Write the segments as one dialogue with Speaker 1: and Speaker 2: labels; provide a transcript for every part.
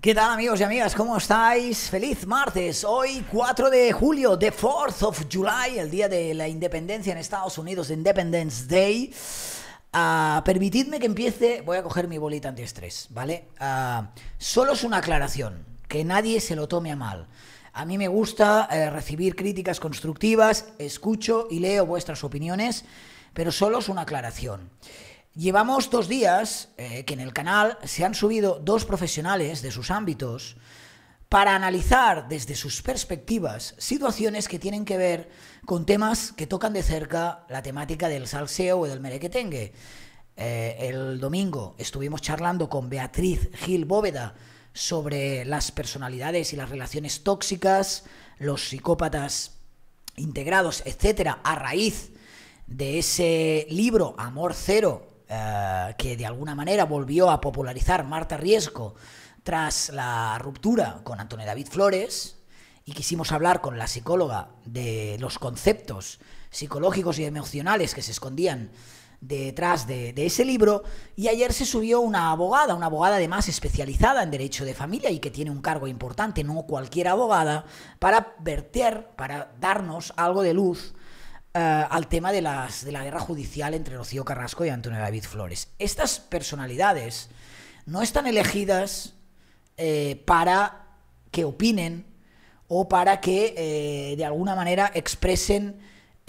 Speaker 1: ¿Qué tal amigos y amigas? ¿Cómo estáis? Feliz martes. Hoy 4 de julio, the 4th of July, el día de la independencia en Estados Unidos, Independence Day. Ah, permitidme que empiece, voy a coger mi bolita antiestrés, ¿vale? Ah, solo es una aclaración, que nadie se lo tome a mal. A mí me gusta eh, recibir críticas constructivas, escucho y leo vuestras opiniones, pero solo es una aclaración. Llevamos dos días eh, que en el canal se han subido dos profesionales de sus ámbitos para analizar desde sus perspectivas situaciones que tienen que ver con temas que tocan de cerca la temática del salseo o del merequetengue. Eh, el domingo estuvimos charlando con Beatriz Gil Bóveda sobre las personalidades y las relaciones tóxicas, los psicópatas integrados, etcétera, a raíz de ese libro Amor Cero eh, que de alguna manera volvió a popularizar Marta Riesco tras la ruptura con Antonio David Flores, y quisimos hablar con la psicóloga de los conceptos psicológicos y emocionales que se escondían detrás de, de, ese libro y ayer se subió una abogada, una abogada además especializada en derecho de familia y que tiene un cargo importante, no cualquier abogada, para verter, para darnos algo de luz eh, al tema de, las, de la guerra judicial entre Rocío Carrasco y Antonio David Flores. Estas personalidades no están elegidas eh, para que opinen o para que eh, de alguna manera expresen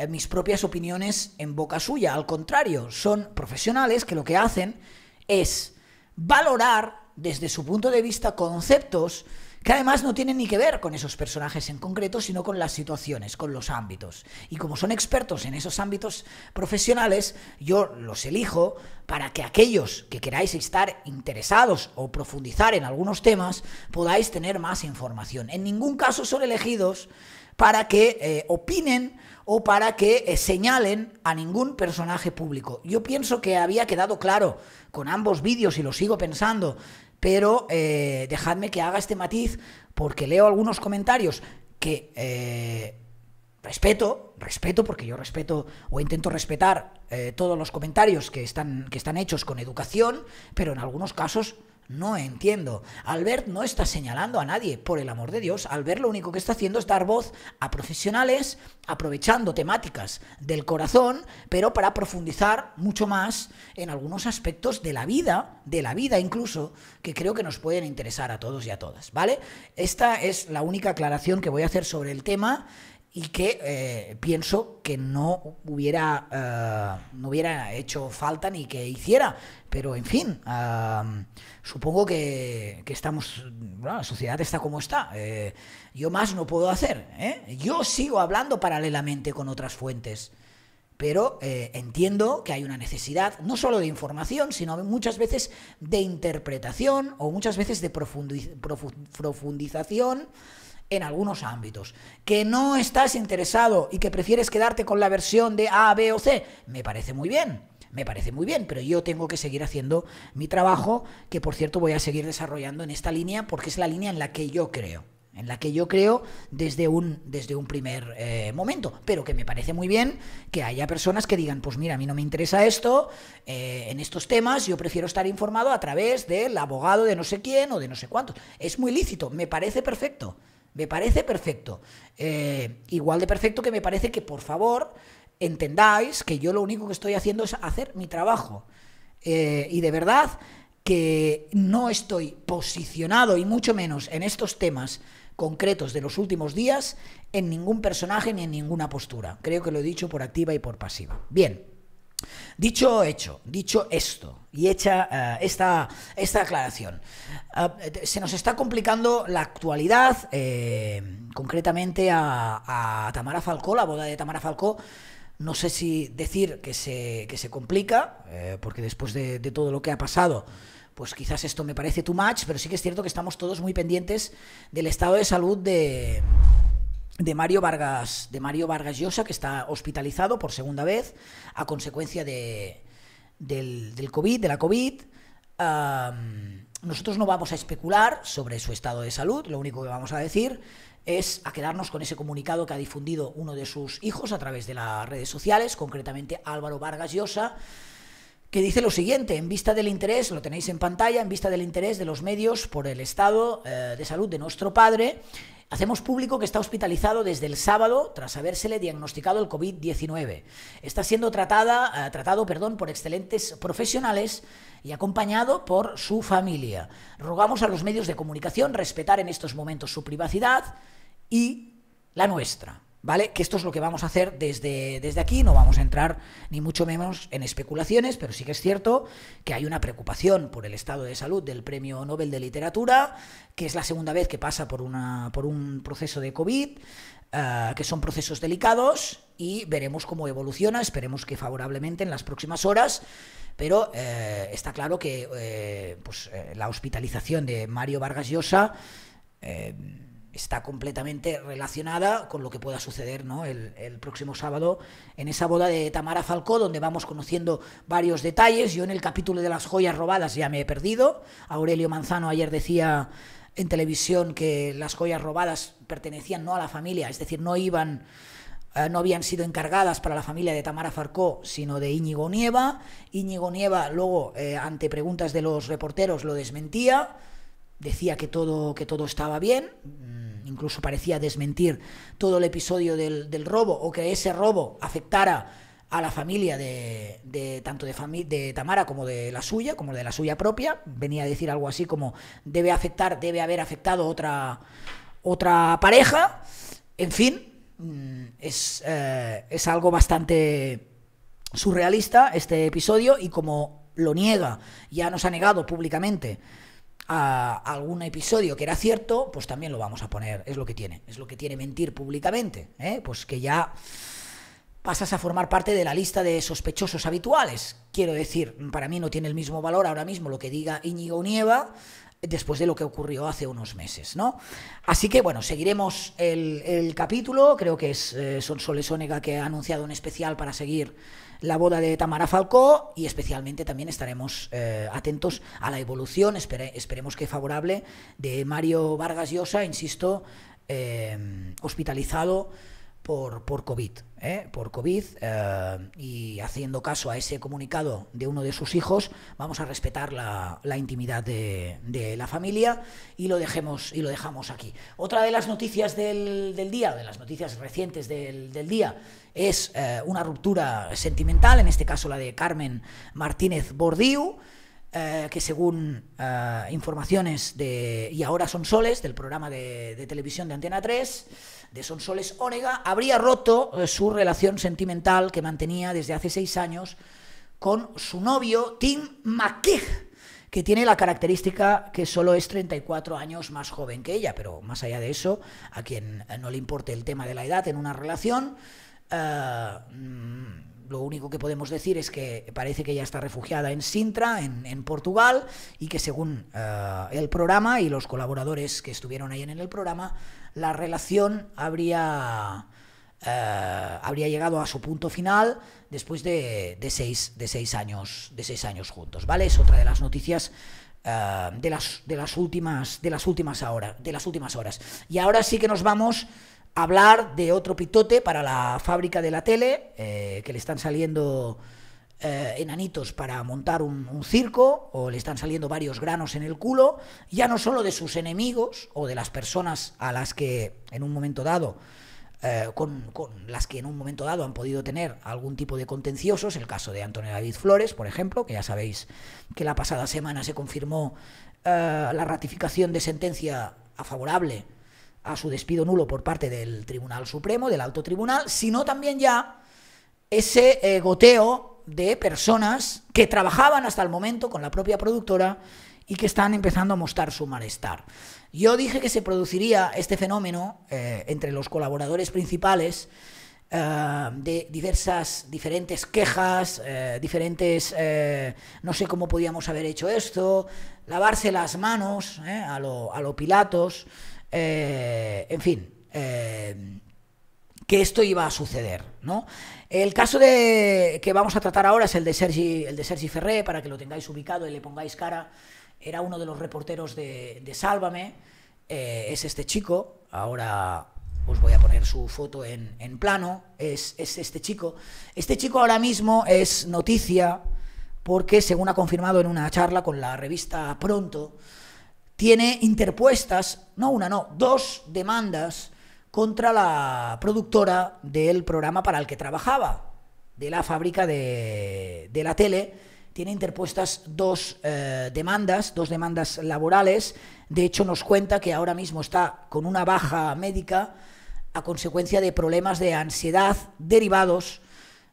Speaker 1: mis propias opiniones en boca suya. Al contrario, son profesionales que lo que hacen es valorar desde su punto de vista conceptos que además no tienen ni que ver con esos personajes en concreto, sino con las situaciones, con los ámbitos. Y como son expertos en esos ámbitos profesionales, yo los elijo para que aquellos que queráis estar interesados o profundizar en algunos temas podáis tener más información. En ningún caso son elegidos para que eh, opinen o para que eh, señalen a ningún personaje público. Yo pienso que había quedado claro con ambos vídeos y lo sigo pensando pero eh, dejadme que haga este matiz porque leo algunos comentarios que eh, respeto, respeto, porque yo respeto o intento respetar eh, todos los comentarios que están, que están hechos con educación, pero en algunos casos no entiendo. Albert no está señalando a nadie, por el amor de Dios. Albert lo único que está haciendo es dar voz a profesionales, aprovechando temáticas del corazón, pero para profundizar mucho más en algunos aspectos de la vida, de la vida incluso, que creo que nos pueden interesar a todos y a todas, ¿vale? Esta es la única aclaración que voy a hacer sobre el tema y que eh, pienso que no hubiera, eh, no hubiera hecho falta ni que hiciera. Pero en fin, supongo que, que estamos, la sociedad está como está. Eh, yo más no puedo hacer. Yo sigo hablando paralelamente con otras fuentes. Pero entiendo que hay una necesidad, no solo de información, sino muchas veces de interpretación o muchas veces de profundización en algunos ámbitos, que no estás interesado y que prefieres quedarte con la versión de A, B o C, me parece muy bien. Me parece muy bien, pero yo tengo que seguir haciendo mi trabajo, que por cierto voy a seguir desarrollando en esta línea, porque es la línea en la que yo creo en la que yo creo desde un, desde un primer eh, momento, pero que me parece muy bien que haya personas que digan, pues mira, a mí no me interesa esto, eh, en estos temas yo prefiero estar informado a través del abogado de no sé quién o de no sé cuántos. Es muy lícito, me parece perfecto. Me parece perfecto. Eh, igual de perfecto que me parece que, por favor, entendáis que yo lo único que estoy haciendo es hacer mi trabajo. Eh, y de verdad que no estoy posicionado, y mucho menos en estos temas concretos de los últimos días, en ningún personaje ni en ninguna postura. Creo que lo he dicho por activa y por pasiva. Bien. Dicho hecho, dicho esto y hecha eh, esta, aclaración, eh, se nos está complicando la actualidad, eh, concretamente a, Tamara Falcó, la boda de Tamara Falcó. No sé si decir que se, se complica, porque después de, todo lo que ha pasado, pues quizás esto me parece too much, pero sí que es cierto que estamos todos muy pendientes del estado de salud de, de Mario Vargas, de Mario Vargas Llosa, que está hospitalizado por segunda vez a consecuencia de, del, COVID, de la COVID. nosotros no vamos a especular sobre su estado de salud, lo único que vamos a decir es a quedarnos con ese comunicado que ha difundido uno de sus hijos a través de las redes sociales, concretamente Álvaro Vargas Llosa, que dice lo siguiente, en vista del interés, lo tenéis en pantalla, en vista del interés de los medios por el estado eh, de salud de nuestro padre, hacemos público que está hospitalizado desde el sábado tras habérsele diagnosticado el COVID-19. Está siendo tratada, eh, tratado perdón, por excelentes profesionales y acompañado por su familia. Rogamos a los medios de comunicación respetar en estos momentos su privacidad y la nuestra. ¿Vale? Que esto es lo que vamos a hacer desde, desde aquí, no vamos a entrar ni mucho menos en especulaciones, pero sí que es cierto que hay una preocupación por el estado de salud del Premio Nobel de Literatura, que es la segunda vez que pasa por, una, por un proceso de COVID, eh, que son procesos delicados y veremos cómo evoluciona, esperemos que favorablemente en las próximas horas, pero eh, está claro que eh, pues, la hospitalización de Mario Vargas Llosa está completamente relacionada con lo que pueda suceder ¿no? el, próximo sábado en esa boda de Tamara Falcó, donde vamos conociendo varios detalles. Yo en el capítulo de las joyas robadas ya me he perdido. Aurelio Manzano ayer decía en televisión que las joyas robadas pertenecían no a la familia, es decir, no iban eh, no habían sido encargadas para la familia de Tamara Falcó, sino de Íñigo Nieva. Íñigo Nieva luego, eh, ante preguntas de los reporteros, lo desmentía decía que todo, que todo estaba bien, mm. incluso parecía desmentir todo el episodio del, del robo o que ese robo afectara a la familia de, de tanto de, de Tamara como de la suya, como de la suya propia. Venía a decir algo así como debe afectar, debe haber afectado otra, otra pareja. En fin, mm, es, eh, es algo bastante surrealista este episodio y como lo niega, ya nos ha negado públicamente a algún episodio que era cierto, pues también lo vamos a poner. Es lo que tiene, es lo que tiene mentir públicamente. ¿eh? Pues que ya pasas a formar parte de la lista de sospechosos habituales. Quiero decir, para mí no tiene el mismo valor ahora mismo lo que diga Íñigo Nieva después de lo que ocurrió hace unos meses, ¿no? Así que, bueno, seguiremos el, capítulo, creo que es eh, Son Sónega que ha anunciado un especial para seguir la boda de Tamara Falcó y especialmente también estaremos eh, atentos a la evolución, esperemos que favorable, de Mario Vargas Llosa, insisto, eh, hospitalizado por, por COVID, ¿eh? por COVID eh, y haciendo caso a ese comunicado de uno de sus hijos, vamos a respetar la, intimidad de, la familia y lo, dejemos, y lo dejamos aquí. Otra de las noticias del, día, de las noticias recientes del, día, es eh, una ruptura sentimental, en este caso la de Carmen Martínez Bordiú. Eh, que según eh, informaciones de Y ahora son soles, del programa de, televisión de Antena 3, de son soles Onega, habría roto eh, su relación sentimental que mantenía desde hace seis años con su novio Tim McKee, que tiene la característica que solo es 34 años más joven que ella, pero más allá de eso, a quien no le importe el tema de la edad en una relación, mm, lo único que podemos decir es que parece que ya está refugiada en Sintra, en, Portugal, y que según eh, el programa y los colaboradores que estuvieron ahí en el programa, la relación habría, eh, habría llegado a su punto final después de, seis, de, seis años, de seis años juntos. ¿vale? Es otra de las noticias eh, de, las, de, las últimas, de, las últimas horas de las últimas horas. Y ahora sí que nos vamos hablar de otro pitote para la fábrica de la tele, eh, que le están saliendo eh, enanitos para montar un, circo, o le están saliendo varios granos en el culo, ya no solo de sus enemigos o de las personas a las que en un momento dado... Eh, con, con, las que en un momento dado han podido tener algún tipo de contenciosos, el caso de Antonio David Flores, por ejemplo, que ya sabéis que la pasada semana se confirmó la ratificación de sentencia a favorable a su despido nulo por parte del Tribunal Supremo, del Alto Tribunal, sino también ya ese eh, goteo de personas que trabajaban hasta el momento con la propia productora y que están empezando a mostrar su malestar. Yo dije que se produciría este fenómeno eh, entre los colaboradores principales eh, de diversas, diferentes quejas, diferentes, no sé cómo podíamos haber hecho esto, lavarse las manos a, los a los Pilatos, eh, en fin, eh, que esto iba a suceder. ¿no? El caso de, que vamos a tratar ahora es el de, Sergi, el de Sergi Ferré, para que lo tengáis ubicado y le pongáis cara. Era uno de los reporteros de, Sálvame, eh, es este chico, ahora os voy a poner su foto en, plano, es, es este chico. Este chico ahora mismo es noticia porque, según ha confirmado en una charla con la revista Pronto, tiene interpuestas, no una, no, dos demandas contra la productora del programa para el que trabajaba, de la fábrica de, la tele. Tiene interpuestas dos eh, demandas, dos demandas laborales. De hecho, nos cuenta que ahora mismo está con una baja médica a consecuencia de problemas de ansiedad derivados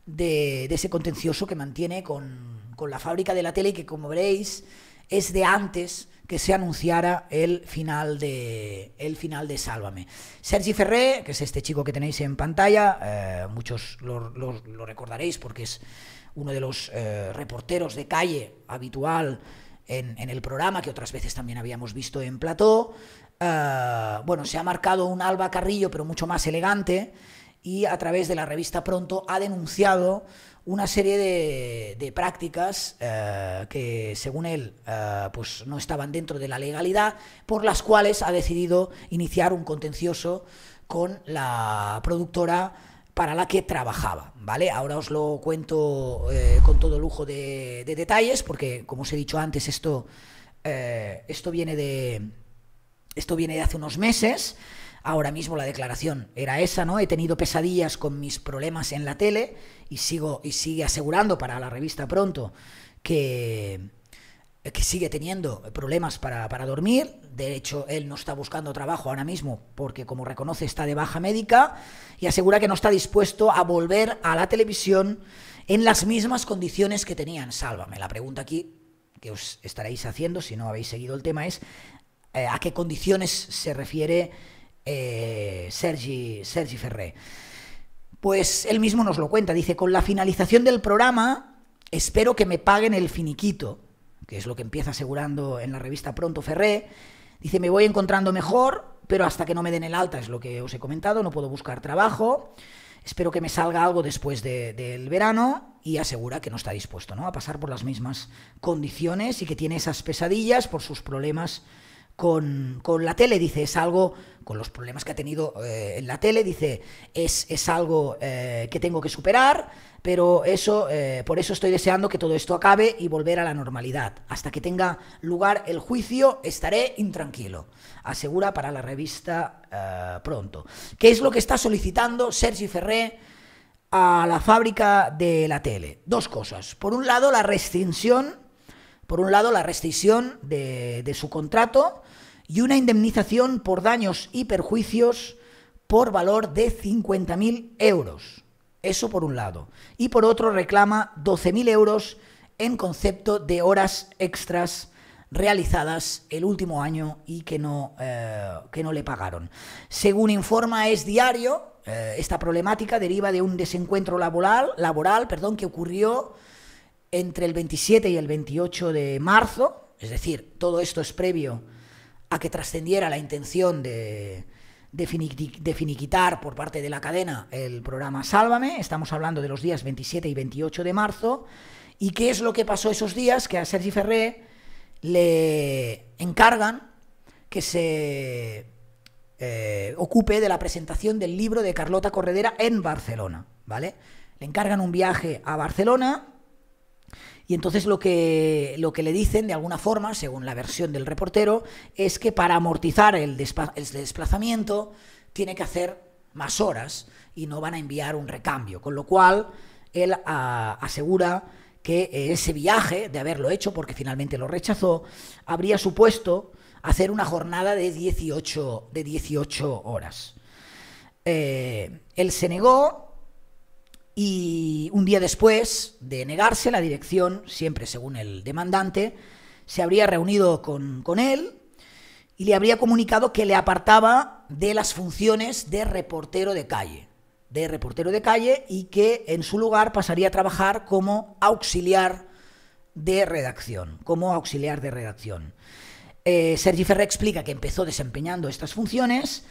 Speaker 1: de, ese contencioso que mantiene con, con la fábrica de la tele, y que como veréis es de antes que se anunciara el final de, el final de Sálvame. Sergi Ferré, que es este chico que tenéis en pantalla, eh, muchos lo, recordaréis porque es uno de los eh, reporteros de calle habitual en, el programa, que otras veces también habíamos visto en plató. Eh, bueno, se ha marcado un Alba Carrillo, pero mucho más elegante, y a través de la revista Pronto ha denunciado una serie de, prácticas eh, que, según él, eh, pues no estaban dentro de la legalidad, por las cuales ha decidido iniciar un contencioso con la productora para la que trabajaba, ¿vale? Ahora os lo cuento eh, con todo lujo de, de, detalles, porque, como os he dicho antes, esto, esto, viene de, esto viene de hace unos meses ahora mismo la declaración era esa, ¿no? He tenido pesadillas con mis problemas en la tele y sigo y sigue asegurando para la revista pronto que, que sigue teniendo problemas para, dormir. De hecho, él no está buscando trabajo ahora mismo porque, como reconoce, está de baja médica y asegura que no está dispuesto a volver a la televisión en las mismas condiciones que tenían. Sálvame. La pregunta aquí que os estaréis haciendo, si no habéis seguido el tema, es eh, a qué condiciones se refiere eh, Sergi, Sergi Ferré. Pues él mismo nos lo cuenta, dice, con la finalización del programa espero que me paguen el finiquito, que es lo que empieza asegurando en la revista Pronto Ferré. Dice, me voy encontrando mejor, pero hasta que no me den el alta, es lo que os he comentado, no puedo buscar trabajo. Espero que me salga algo después del verano y asegura que no está dispuesto ¿no? a pasar por las mismas condiciones y que tiene esas pesadillas por sus problemas con, la tele, dice, es algo, con los problemas que ha tenido eh, en la tele, dice, es, algo eh, que tengo que superar, pero eso, eh, por eso estoy deseando que todo esto acabe y volver a la normalidad. Hasta que tenga lugar el juicio, estaré intranquilo, asegura para la revista pronto. ¿Qué es lo que está solicitando Sergi Ferré? a la fábrica de la tele. Dos cosas. Por un lado, la restricción. Por un lado, la rescisión de, su contrato y una indemnización por daños y perjuicios por valor de 50.000 euros. Eso por un lado. Y por otro, reclama 12.000 euros en concepto de horas extras realizadas el último año y que no, eh, no le pagaron. Según informa Es Diario, eh, esta problemática deriva de un desencuentro laboral, laboral perdón, que ocurrió entre el 27 y el 28 de marzo, es decir, todo esto es previo a que trascendiera la intención de, de, finiquitar por parte de la cadena el programa Sálvame, estamos hablando de los días 27 y 28 de marzo, y qué es lo que pasó esos días que a Sergi Ferré le encargan que se eh, ocupe de la presentación del libro de Carlota Corredera en Barcelona, ¿vale? Le encargan un viaje a Barcelona, y entonces lo que, lo que le dicen, de alguna forma, según la versión del reportero, es que para amortizar el, desplazamiento tiene que hacer más horas y no van a enviar un recambio. Con lo cual, él ah, asegura que eh, ese viaje, de haberlo hecho, porque finalmente lo rechazó, habría supuesto hacer una jornada de 18, de horas. Eh, él se negó y un día después de negarse, la dirección, siempre según el demandante, se habría reunido con, él y le habría comunicado que le apartaba de las funciones de reportero de calle, de reportero de calle y que en su lugar pasaría a trabajar como auxiliar de redacción, como auxiliar de redacción. Eh, Sergi Ferrer explica que empezó desempeñando estas funciones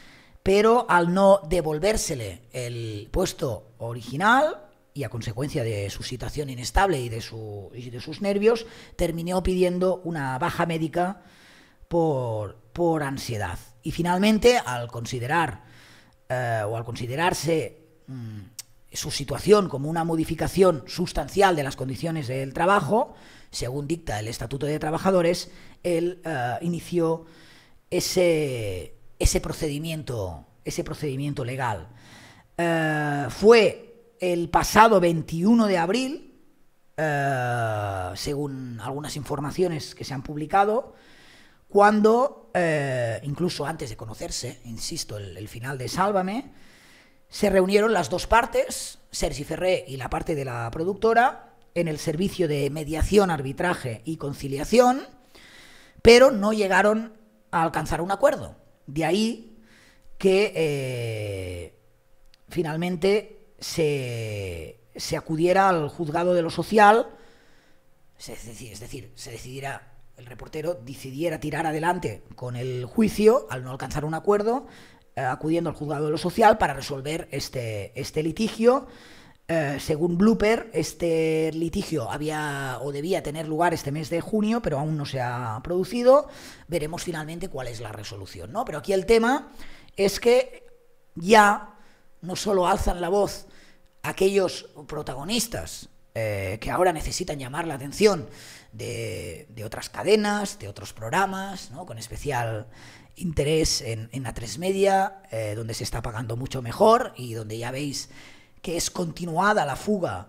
Speaker 1: pero al no devolvérsele el puesto original y a consecuencia de su situación inestable y de, de sus nervios, terminó pidiendo una baja médica por, por ansiedad. Y finalmente, al considerar eh, o al considerarse mm, su situación como una modificación sustancial de las condiciones del trabajo, según dicta el Estatuto de Trabajadores, él eh, inició ese ese procedimiento, ese procedimiento legal. Eh, fue el pasado 21 de abril, eh, según algunas informaciones que se han publicado, cuando, eh, incluso antes de conocerse, insisto, el, el, final de Sálvame, se reunieron las dos partes, Sergi Ferré y la parte de la productora, en el servicio de mediación, arbitraje y conciliación, pero no llegaron a alcanzar un acuerdo. De ahí que eh, finalmente se, se, acudiera al juzgado de lo social, es decir, se decidiera, el reportero decidiera tirar adelante con el juicio al no alcanzar un acuerdo, eh, acudiendo al juzgado de lo social para resolver este, este litigio. Eh, según Blooper, este litigio había o debía tener lugar este mes de junio, pero aún no se ha producido. Veremos finalmente cuál es la resolución, Pero aquí el tema es que ya no solo alzan la voz aquellos protagonistas eh, que ahora necesitan llamar la atención de, otras cadenas, de otros programas, con especial interés en, la A3 Media, eh, donde se está pagando mucho mejor y donde ya veis que es continuada la fuga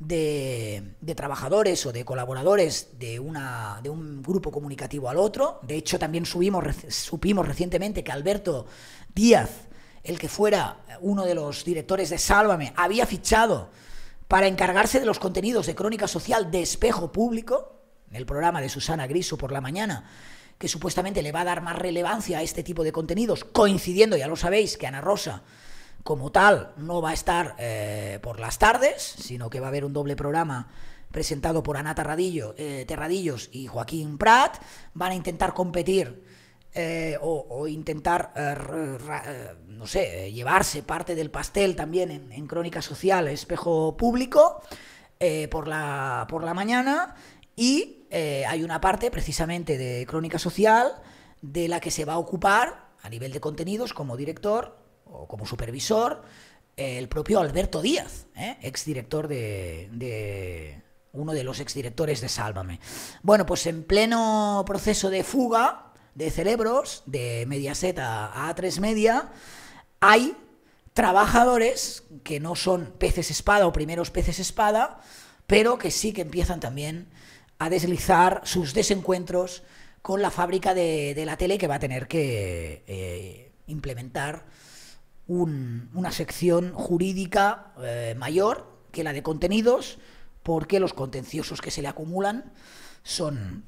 Speaker 1: de, trabajadores o de colaboradores de, una, de un grupo comunicativo al otro. De hecho, también supimos recientemente que Alberto Díaz, el que fuera uno de los directores de Sálvame, había fichado para encargarse de los contenidos de Crónica Social de Espejo Público, el programa de Susana Griso por la mañana, que supuestamente le va a dar más relevancia a este tipo de contenidos, coincidiendo, ya lo sabéis, que Ana Rosa como tal no va a estar eh, por las tardes, sino que va a haber un doble programa presentado por Ana eh, Terradillos y Joaquín Prat. Van a intentar competir eh, o, intentar, no sé, llevarse parte del pastel también en, Crónica Social, Espejo Público, por, la, por la mañana. Y hay una parte precisamente de Crónica Social de la que se va a ocupar a nivel de contenidos como director o como supervisor el propio Alberto Díaz, ¿eh? exdirector de, uno de los exdirectores de Sálvame. Bueno, pues en pleno proceso de fuga de cerebros de Mediaset a A3 Media, hay trabajadores que no son peces espada o primeros peces espada, pero que sí que empiezan también a deslizar sus desencuentros con la fábrica de, la tele que va a tener que eh, implementar una sección jurídica eh, mayor que la de contenidos, porque los contenciosos que se le acumulan son,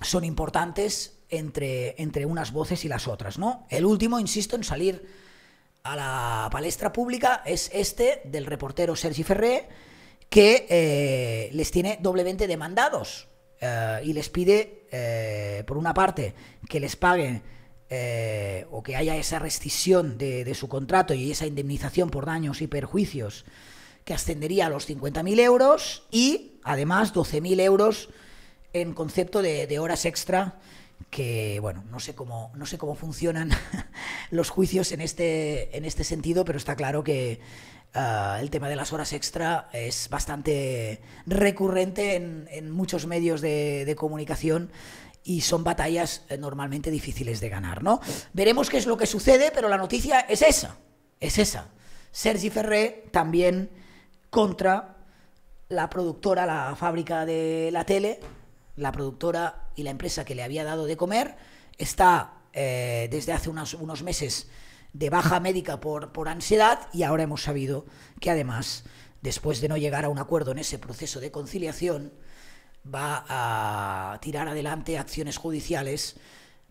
Speaker 1: son importantes entre, entre unas voces y las otras. ¿no? El último, insisto, en salir a la palestra pública es este del reportero Sergi Ferré, que eh, les tiene doblemente demandados eh, y les pide, por una parte, que les paguen eh, o que haya esa rescisión de, su contrato y esa indemnización por daños y perjuicios que ascendería a los 50.000 euros y además 12.000 euros en concepto de, horas extra que bueno no sé cómo no sé cómo funcionan los juicios en este en este sentido pero está claro que ah, el tema de las horas extra es bastante recurrente en, muchos medios de comunicación y son batallas eh, normalmente difíciles de ganar, ¿no? Veremos qué es lo que sucede, pero la noticia es esa, es esa. Sergi Ferré también contra la productora, la fábrica de la tele, la productora y la empresa que le había dado de comer, está eh, desde hace unos, unos meses de baja médica por, por ansiedad y ahora hemos sabido que además, después de no llegar a un acuerdo en ese proceso de conciliación, va a tirar adelante acciones judiciales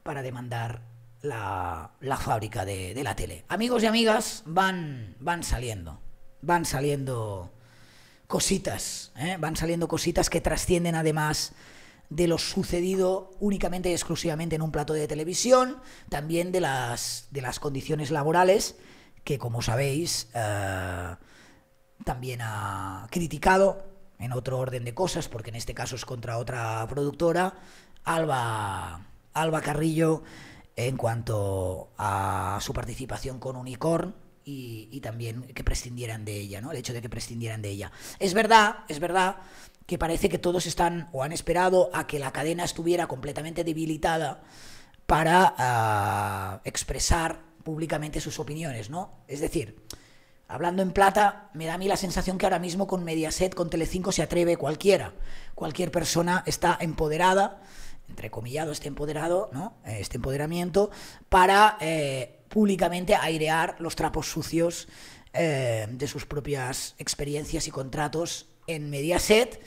Speaker 1: para demandar la, fábrica de, la tele. Amigos y amigas, van, van saliendo, van saliendo cositas, ¿eh? van saliendo cositas que trascienden además de lo sucedido únicamente y exclusivamente en un plato de televisión, también de las, de las condiciones laborales que, como sabéis, eh, también ha criticado en otro orden de cosas, porque en este caso es contra otra productora, Alba, Alba Carrillo en cuanto a su participación con Unicorn y, también que prescindieran de ella, ¿no? El hecho de que prescindieran de ella. Es verdad, es verdad que parece que todos están o han esperado a que la cadena estuviera completamente debilitada para ah, expresar públicamente sus opiniones, ¿no? Es decir, Hablando en plata, me da a mí la sensación que ahora mismo con Mediaset, con Telecinco se atreve cualquiera. Cualquier persona está empoderada, entrecomillado este empoderado, ¿no? Este empoderamiento, para eh, públicamente airear los trapos sucios eh, de sus propias experiencias y contratos en Mediaset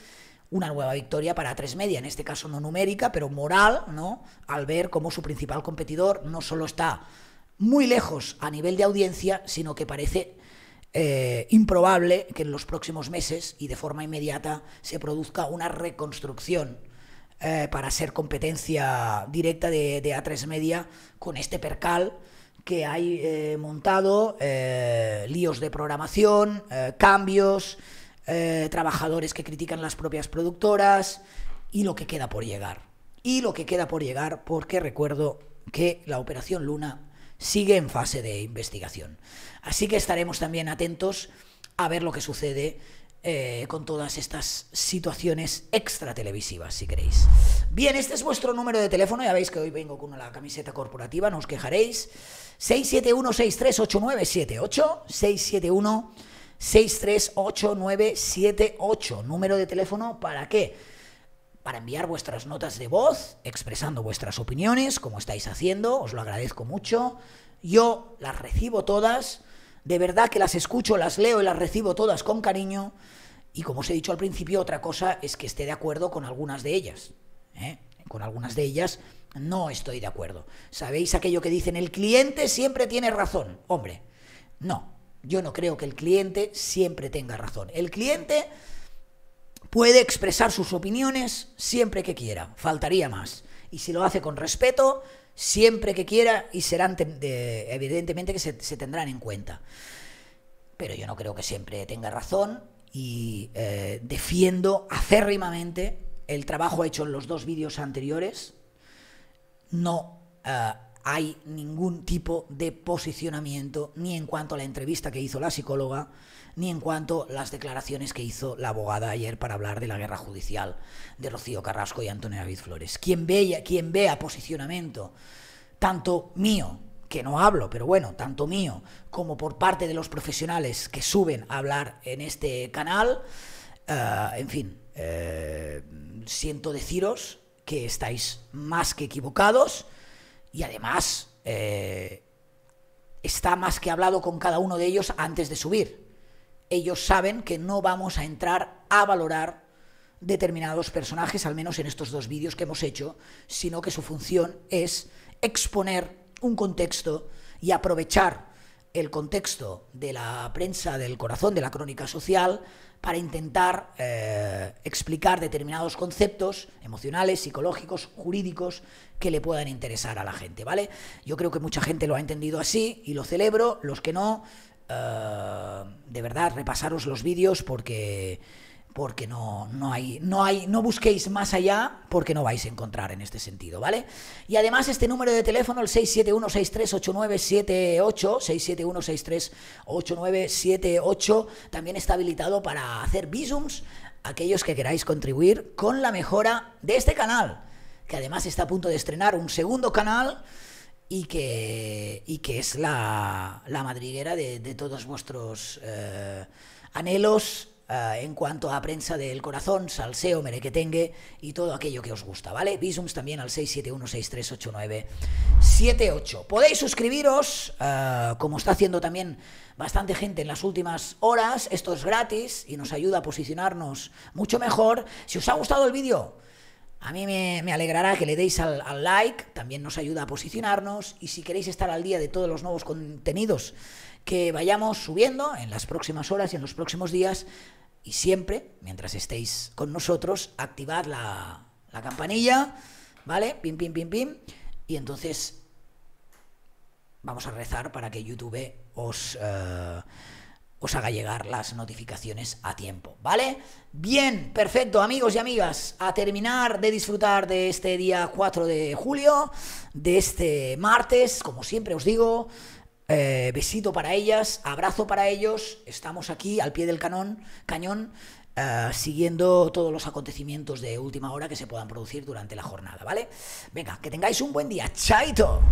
Speaker 1: una nueva victoria para tres media, en este caso no numérica, pero moral, ¿no? Al ver cómo su principal competidor no solo está muy lejos a nivel de audiencia, sino que parece eh, improbable que en los próximos meses y de forma inmediata se produzca una reconstrucción eh, para ser competencia directa de, A3 Media con este percal que hay eh, montado, líos de programación, cambios, trabajadores que critican las propias productoras y lo que queda por llegar. Y lo que queda por llegar, porque recuerdo que la Operación Luna sigue en fase de investigación. Así que estaremos también atentos a ver lo que sucede eh, con todas estas situaciones extratelevisivas, si queréis. Bien, este es vuestro número de teléfono. Ya veis que hoy vengo con la camiseta corporativa, no os quejaréis. 671-638978. 671-638978. Número de teléfono, ¿para qué? para enviar vuestras notas de voz, expresando vuestras opiniones, como estáis haciendo, os lo agradezco mucho. Yo las recibo todas, de verdad que las escucho, las leo y las recibo todas con cariño. Y como os he dicho al principio, otra cosa es que esté de acuerdo con algunas de ellas. ¿eh? Con algunas de ellas no estoy de acuerdo. ¿Sabéis aquello que dicen, el cliente siempre tiene razón? Hombre, no, yo no creo que el cliente siempre tenga razón. El cliente Puede expresar sus opiniones siempre que quiera, faltaría más. Y si lo hace con respeto, siempre que quiera y serán, evidentemente que se, tendrán en cuenta. Pero yo no creo que siempre tenga razón y eh, defiendo acérrimamente el trabajo hecho en los dos vídeos anteriores. No... Eh, hay ningún tipo de posicionamiento ni en cuanto a la entrevista que hizo la psicóloga, ni en cuanto a las declaraciones que hizo la abogada ayer para hablar de la guerra judicial de Rocío Carrasco y Antonio David Flores. Quien vea, quien vea posicionamiento, tanto mío, que no hablo, pero bueno, tanto mío como por parte de los profesionales que suben a hablar en este canal, eh, en fin, eh, siento deciros que estáis más que equivocados y además, eh, está más que hablado con cada uno de ellos antes de subir. Ellos saben que no vamos a entrar a valorar determinados personajes, al menos en estos dos vídeos que hemos hecho, sino que su función es exponer un contexto y aprovechar el contexto de la prensa del corazón de la crónica social para intentar eh, explicar determinados conceptos emocionales, psicológicos, jurídicos que le puedan interesar a la gente, ¿vale? Yo creo que mucha gente lo ha entendido así y lo celebro, los que no, eh, de verdad, repasaros los vídeos porque porque no, no, hay, no hay, no busquéis más allá porque no vais a encontrar en este sentido, ¿vale? Y además este número de teléfono, el 671 8978 671 8978 también está habilitado para hacer visums aquellos que queráis contribuir con la mejora de este canal, que además está a punto de estrenar un segundo canal y que, y que es la, la madriguera de, todos vuestros eh, anhelos eh, en cuanto a prensa del corazón, salseo, merequetengue y todo aquello que os gusta, ¿vale? Visums también al 671 Podéis suscribiros, eh, como está haciendo también bastante gente en las últimas horas. Esto es gratis y nos ayuda a posicionarnos mucho mejor. Si os ha gustado el vídeo, a mí me, alegrará que le deis al, like, también nos ayuda a posicionarnos y si queréis estar al día de todos los nuevos contenidos que vayamos subiendo en las próximas horas y en los próximos días. Y siempre, mientras estéis con nosotros, activad la, campanilla, ¿vale? Pim, pim, pim, pim. Y entonces vamos a rezar para que YouTube os... Eh, os haga llegar las notificaciones a tiempo, ¿vale? Bien, perfecto, amigos y amigas, a terminar de disfrutar de este día 4 de julio, de este martes, como siempre os digo, eh, besito para ellas, abrazo para ellos. Estamos aquí al pie del cañón, eh, siguiendo todos los acontecimientos de última hora que se puedan producir durante la jornada, ¿vale? Venga, que tengáis un buen día. ¡Chaito!